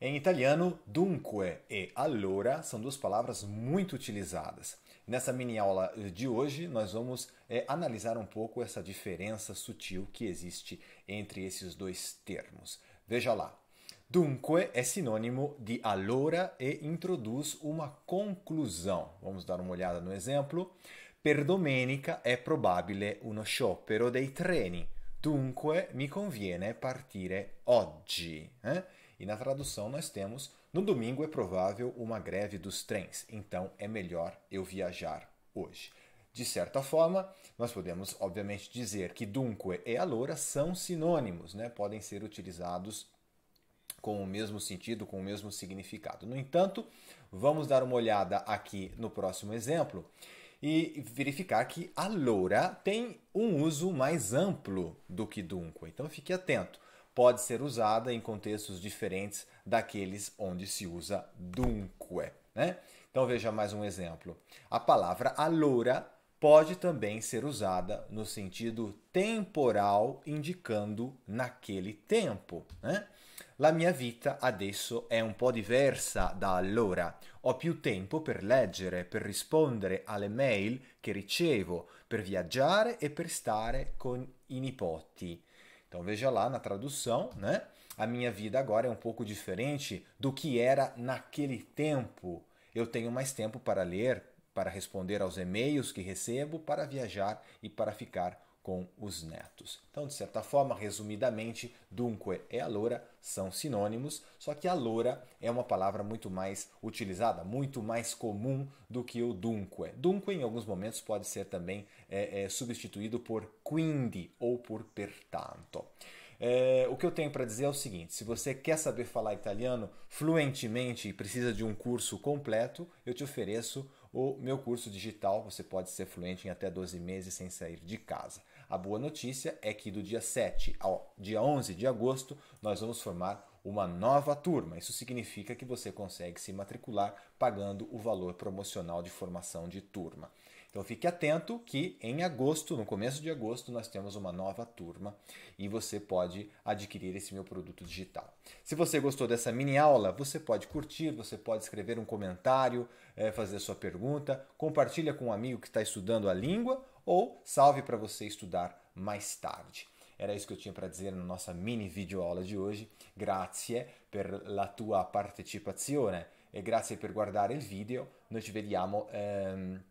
Em italiano, dunque e allora são duas palavras muito utilizadas. Nessa mini aula de hoje, nós vamos é, analisar um pouco essa diferença sutil que existe entre esses dois termos. Veja lá. Dunque é sinônimo de allora e introduz uma conclusão. Vamos dar uma olhada no exemplo. Per domenica è probabile uno sciopero dei treni. Dunque mi conviene partire oggi. Eh? E na tradução nós temos: no domingo é provável uma greve dos trens, então é melhor eu viajar hoje. De certa forma, nós podemos obviamente dizer que dunque e "alora" são sinônimos, né? podem ser utilizados com o mesmo sentido, com o mesmo significado. No entanto, vamos dar uma olhada aqui no próximo exemplo e verificar que loura tem um uso mais amplo do que dunque. Então fique atento pode ser usada em contextos diferentes daqueles onde se usa dunque. Né? Então veja mais um exemplo. A palavra allora pode também ser usada no sentido temporal, indicando naquele tempo. Né? La mia vita adesso è un po' diversa da allora. Ho più tempo per leggere, per rispondere alle mail che ricevo, per viaggiare e per stare con i nipoti. Então veja lá na tradução, né? A minha vida agora é um pouco diferente do que era naquele tempo. Eu tenho mais tempo para ler, para responder aos e-mails que recebo, para viajar e para ficar com os netos. Então, de certa forma, resumidamente, dunque e é loura são sinônimos, só que a loura é uma palavra muito mais utilizada, muito mais comum do que o dunque. Dunque, em alguns momentos, pode ser também é, é, substituído por quindi ou por pertanto. É, o que eu tenho para dizer é o seguinte: se você quer saber falar italiano fluentemente e precisa de um curso completo, eu te ofereço o meu curso digital. Você pode ser fluente em até 12 meses sem sair de casa. A boa notícia é que do dia 7 ao dia 11 de agosto nós vamos formar uma nova turma. Isso significa que você consegue se matricular pagando o valor promocional de formação de turma. Então fique atento que em agosto, no começo de agosto, nós temos uma nova turma e você pode adquirir esse meu produto digital. Se você gostou dessa mini aula, você pode curtir, você pode escrever um comentário, eh, fazer sua pergunta, compartilha com um amigo que está estudando a língua ou salve para você estudar mais tarde. Era isso que eu tinha para dizer na nossa mini videoaula di oggi. Grazie per la tua partecipazione e grazie per guardare il video. Noi ci vediamo ehm,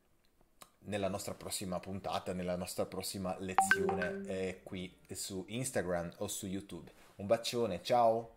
nella nostra prossima puntata, nella nostra prossima lezione eh, qui su Instagram o su YouTube. Un bacione, ciao!